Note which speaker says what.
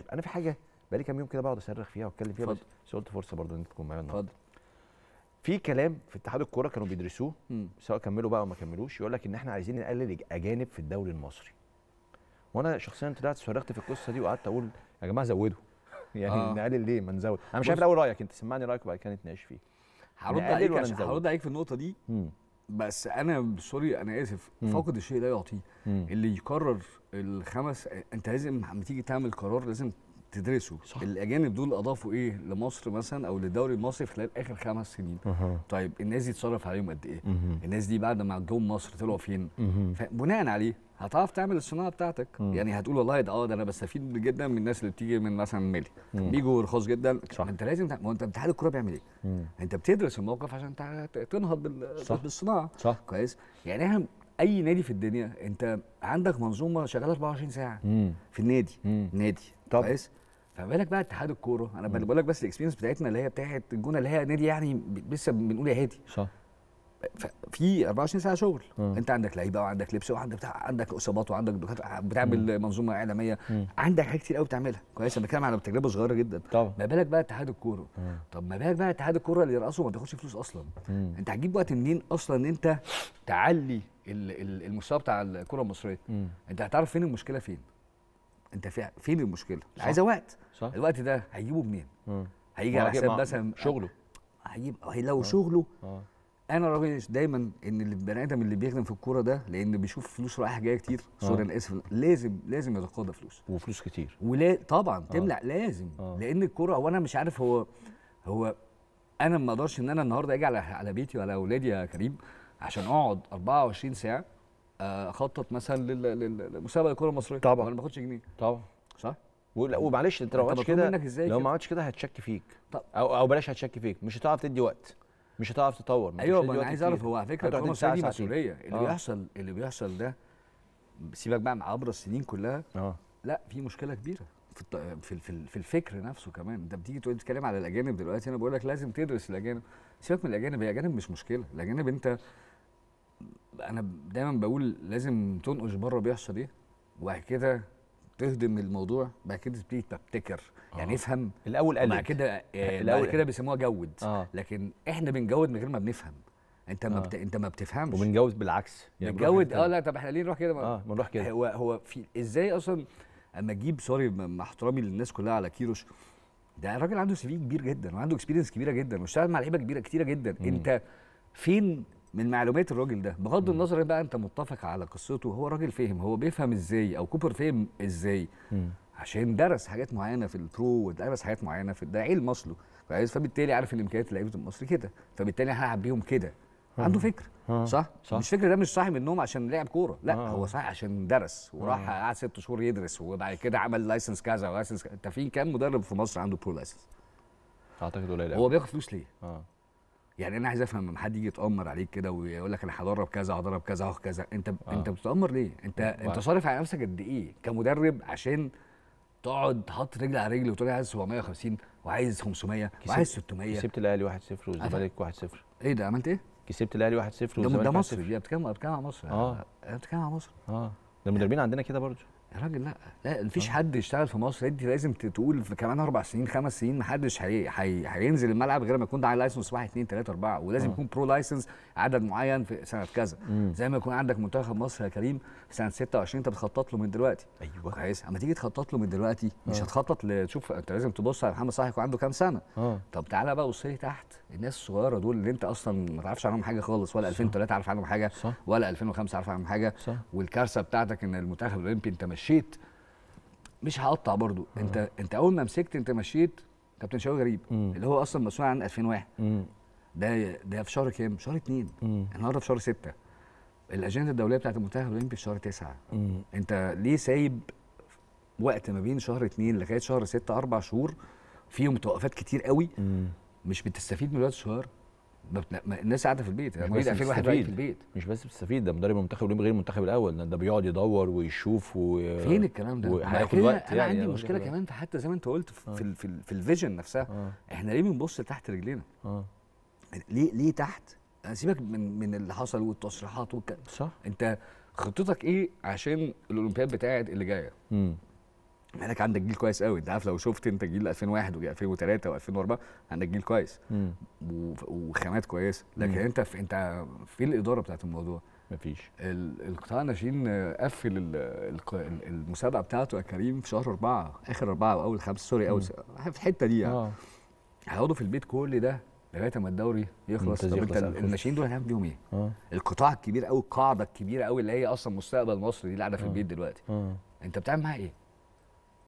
Speaker 1: طيب انا في حاجه بقالي كام يوم كده بقعد اصرخ فيها واتكلم فيها فضل. بس قلت فرصه برضه ان انت تكون معايا النهارده في كلام في اتحاد الكوره كانوا بيدرسوه م. سواء كملوا بقى او ما كملوش يقول لك ان احنا عايزين نقلل اجانب في الدوري المصري وانا شخصيا طلعت صرخت في القصه دي وقعدت اقول يا جماعه زودوا يعني آه. نقلل ليه ما نزود انا مش عارف الاول رايك انت سمعني رايك وبعد كده نتناقش فيه هرد عليك هرد عليك في النقطه دي م. بس انا سوري انا اسف فاقد الشيء لا يعطيه اللي يقرر الخمس انت لازم لما تيجي تعمل قرار لازم تدرسه صح. الاجانب دول اضافوا ايه لمصر مثلا او للدوري المصري خلال اخر خمس سنين أه. طيب الناس دي اتصرف عليهم قد ايه أه. الناس دي بعد ما جم مصر طلعوا فين أه. بناء عليه هتعرف تعمل الصناعه بتاعتك مم. يعني هتقول والله ده اه ده انا بستفيد جدا من الناس اللي بتيجي من مثلا مالي بيجوا رخاص جدا صح. انت لازم ما انت امتحان الكوره بيعمل ايه؟ مم. انت بتدرس الموقف عشان تنهض بال... صح. بالصناعه صح. كويس يعني احنا اي نادي في الدنيا انت عندك منظومه شغاله 24 ساعه مم. في النادي مم. نادي طب. كويس فما بالك بقى اتحاد الكوره انا بقول لك بس الاكسبيرينس بتاعتنا اللي هي بتاعت الجونه اللي هي نادي يعني لسه بنقول يا هادي صح في 24 ساعه شغل م. انت عندك لعيبه وعندك لبس وعندك بتاع عندك اصابات وعندك دكاتره بتعمل م. منظومه اعلاميه م. عندك حاجات كتير قوي بتعملها كويس انا بتكلم على تجربه صغيره جدا طبعا ما بالك بقى اتحاد الكوره طب ما بالك بقى اتحاد الكوره اللي يرقصوا ما بياخدش فلوس اصلا م. انت هتجيب وقت منين اصلا ان انت تعلي المستوى بتاع الكره المصريه م. انت هتعرف فين المشكله فين انت فين المشكله عايزه وقت صح. الوقت ده هيجيبه منين هيجي على حساب مثلا شغله هيجيب لو شغله آه. انا راجل دايما ان البني ادم اللي بيخدم في الكوره ده لان بيشوف فلوس رايحه جايه كتير سوري آه. انا اسف لازم لازم يتقاضى فلوس وفلوس كتير ولا طبعا أوه. تملع لازم أوه. لان الكوره وانا مش عارف هو هو انا ما اقدرش ان انا النهارده اجي على على بيتي وعلى اولادي يا كريم عشان اقعد 24 ساعه آه، اخطط مثلا للمسابقه الكوره المصريه طبعا ما باخدش جنيه طبعا صح ومعلش انت لو ما عملتش كده لو ما عملتش كده هتشك فيك طب. او او بلاش هتشك فيك مش هتعرف تدي وقت مش هتعرف تطور ايوه ما انا عايز اعرف هو على فكره الكره المصريه مسؤوليه اللي آه. بيحصل اللي بيحصل ده سيبك بقى عبر السنين كلها آه. لا في مشكله كبيره في في في الفكر نفسه كمان انت بتيجي تقول تتكلم على الاجانب دلوقتي انا بقول لك لازم تدرس الاجانب سيبك من الاجانب هي اجانب مش مشكله الاجانب انت انا دايما بقول لازم تنقش بره بيحصل ايه وبعد كده تخدم الموضوع بعد كده تبتدي تبتكر يعني آه. افهم الاول قلب بعد كده آه، الاول كده بيسموها جود آه. لكن احنا بنجود من غير ما بنفهم انت آه. ما بت... انت ما بتفهمش وبنجود بالعكس يعني بنجود اه لا طب احنا ليه نروح كده ما... اه بنروح كده هو هو في ازاي اصلا اما اجيب سوري مع احترامي للناس كلها على كيروش ده راجل عنده سي في كبير جدا وعنده اكسبيرينس كبيره جدا واشتغل مع لعيبه كبيره كتيره جدا مم. انت فين من معلومات الراجل ده بغض النظر بقى انت متفق على قصته هو راجل فهم هو بيفهم ازاي او كوبر فهم ازاي عشان درس حاجات معينه في البرو ودرس حاجات معينه في ده علم اصله فبالتالي عارف الامكانيات اللعيبه المصري كده فبالتالي هلعب بيهم كده آه. عنده فكر آه. صح؟, صح مش فكر ده مش صاحي من النوم عشان لعب كوره لا آه. هو صاحي عشان درس وراح آه. قعد آه. ست شهور يدرس وبعد كده عمل لايسنس كذا ولايسنس انت في كام مدرب في مصر عنده برو لايسنس؟ اعتقد قليل هو بياخد فلوس ليه؟ آه. يعني انا عايز افهم لما حد يجي يتامر عليك كده ويقول لك انا هدرب كذا هضرب كذا هاخد كذا انت آه. انت بتتامر ليه انت آه. انت صارف على نفسك قد ايه كمدرب عشان تقعد تحط رجل على رجل وتقول عايز 750 وعايز 500 وعايز 600 كسبت الاهلي 1-0 والزمالك 1-0 ايه ده عملت ايه كسبت الاهلي 1-0 والزمالك 1-0 ده مصر بتتكلم بتتكلم على مصر اه بتتكلم على مصر اه ده المدربين عندنا كده برضه يا راجل لا لا مفيش آه. حد يشتغل في مصر انت لازم تقول في كمان اربع سنين خمس سنين محدش هينزل الملعب غير ما يكون ده على لايسنس واحد اثنين ثلاثه اربعه ولازم آه. يكون برو لايسنس عدد معين في سنه كذا زي ما يكون عندك منتخب مصر يا كريم في سنه 26 انت بتخطط له من دلوقتي ايوه كويس اما تيجي تخطط له من دلوقتي مش آه. هتخطط لتشوف انت لازم تبص على محمد صلاح يكون عنده كام سنه أوه. طب تعالى بقى بص تحت الناس الصغيره دول اللي انت اصلا ما تعرفش عنهم حاجه خالص ولا 2003 عارف عنهم حاجه صح. ولا 2005 عارف عنهم حاجه صح. والكارثه بتاعتك ان المنتخب الاولمبي انت مش مشيت مش هقطع برضو مم. انت انت اول ما مسكت انت مشيت كابتن شوقي غريب مم. اللي هو اصلا مسؤول عن 2001 ده ده في شهر كام؟ شهر اثنين النهارده في شهر سته الاجنده الدوليه بتاعت المنتخب الاولمبي في شهر تسعه مم. انت ليه سايب وقت ما بين شهر اثنين لغايه شهر سته اربع شهور فيهم توقفات كتير قوي مم. مش بتستفيد من الوقت الصغير الناس قاعده في البيت مواليد 2021 في البيت مش بس بتستفيد ده مدرب المنتخب غير المنتخب الاول ده بيقعد يدور ويشوف و... فين الكلام ده؟ هياخد وقت انا يعني عندي يعني مشكله كمان في حتى زي ما انت قلت في, آه. في, في, في الفيجن نفسها آه. احنا ليه بنبص تحت رجلينا؟ آه. ليه ليه تحت؟ سيبك من من اللي حصل والتصريحات والكلام صح انت خطتك ايه عشان الاولمبياد بتاعت اللي جايه؟ مالك عندك جيل كويس قوي انت عارف لو شفت انت جيل 2001 و2003 و2004 عندك جيل كويس وخامات كويسه لكن مم. انت في انت في الاداره بتاعت الموضوع مفيش القطاع الناشئين قفل المسابقه بتاعته يا كريم في شهر اربعه اخر اربعه واول خمسه سوري اول في الحته دي يعني آه. هيقعدوا في البيت كل ده لغايه اما الدوري يخلص طب انت الناشئين دول هنعمل بيهم ايه؟ آه. القطاع الكبير قوي القاعده الكبيره قوي اللي هي اصلا مستقبل مصر دي اللي قاعده في آه. البيت دلوقتي آه. انت بتعمل معاها ايه؟